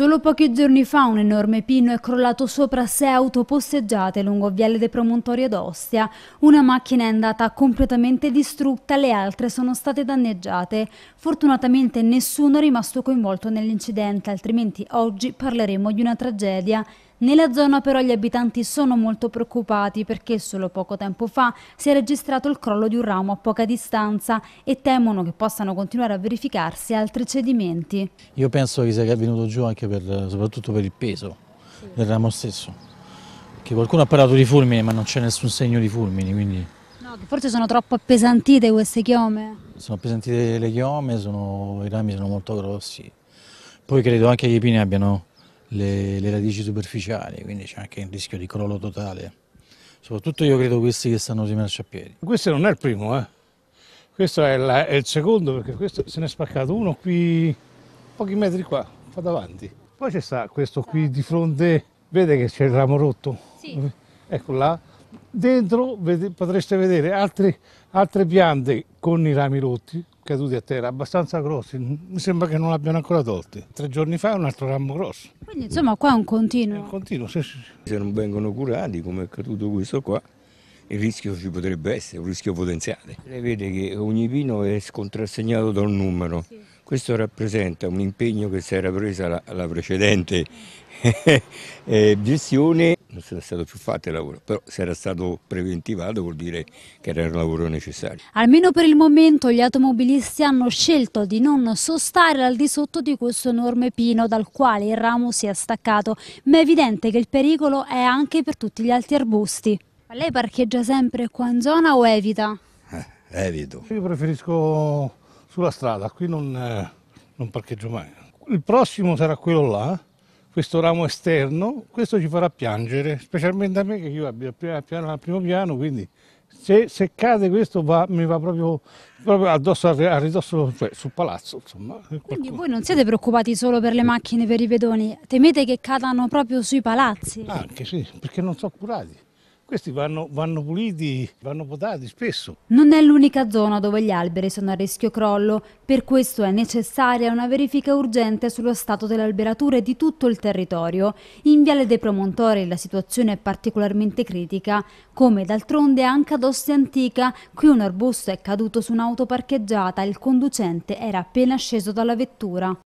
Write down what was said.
Solo pochi giorni fa un enorme pino è crollato sopra sei auto posteggiate lungo Viale dei Promontori ad Ostia. Una macchina è andata completamente distrutta, le altre sono state danneggiate. Fortunatamente nessuno è rimasto coinvolto nell'incidente, altrimenti oggi parleremo di una tragedia. Nella zona però gli abitanti sono molto preoccupati perché solo poco tempo fa si è registrato il crollo di un ramo a poca distanza e temono che possano continuare a verificarsi altri cedimenti. Io penso che sia venuto giù anche per, soprattutto per il peso sì. del ramo stesso, che qualcuno ha parlato di fulmini ma non c'è nessun segno di fulmini. Quindi... No, forse sono troppo appesantite queste chiome? Sono appesantite le chiome, sono, i rami sono molto grossi, poi credo anche che i pini abbiano le, le radici superficiali, quindi c'è anche il rischio di crollo totale. Soprattutto io credo questi che stanno sui marciapiedi. Questo non è il primo, eh? questo è, la, è il secondo perché questo se ne è spaccato uno qui pochi metri qua, fa davanti. Poi c'è questo qui di fronte, vede che c'è il ramo rotto? Sì. Ecco là, dentro vede, potreste vedere altre, altre piante con i rami rotti, caduti a terra, abbastanza grossi, mi sembra che non l'abbiano ancora tolti. Tre giorni fa un altro ramo grosso. Quindi insomma qua è un continuo. È un continuo, sì, sì. Se non vengono curati, come è accaduto questo qua, il rischio ci potrebbe essere, un rischio potenziale. Lei vede che ogni vino è scontrassegnato da un numero. Sì. Questo rappresenta un impegno che si era presa la, la precedente eh, gestione non sarebbe stato più fatto il lavoro, però se era stato preventivato vuol dire che era un lavoro necessario. Almeno per il momento gli automobilisti hanno scelto di non sostare al di sotto di questo enorme pino dal quale il ramo si è staccato, ma è evidente che il pericolo è anche per tutti gli altri arbusti. Ma lei parcheggia sempre qua in zona o evita? Eh, evito. Io preferisco sulla strada, qui non, eh, non parcheggio mai. Il prossimo sarà quello là, questo ramo esterno, questo ci farà piangere, specialmente a me che io abbia prima piano al primo piano, quindi se, se cade questo va, mi va proprio, proprio addosso a ridosso cioè, sul palazzo. Insomma, quindi voi non siete preoccupati solo per le macchine per i pedoni, temete che cadano proprio sui palazzi? Anche sì, perché non sono curati. Questi vanno, vanno puliti, vanno potati spesso. Non è l'unica zona dove gli alberi sono a rischio crollo, per questo è necessaria una verifica urgente sullo stato delle alberature di tutto il territorio. In Viale dei Promontori la situazione è particolarmente critica, come d'altronde anche ad Ostia Antica, qui un arbusto è caduto su un'auto parcheggiata, e il conducente era appena sceso dalla vettura.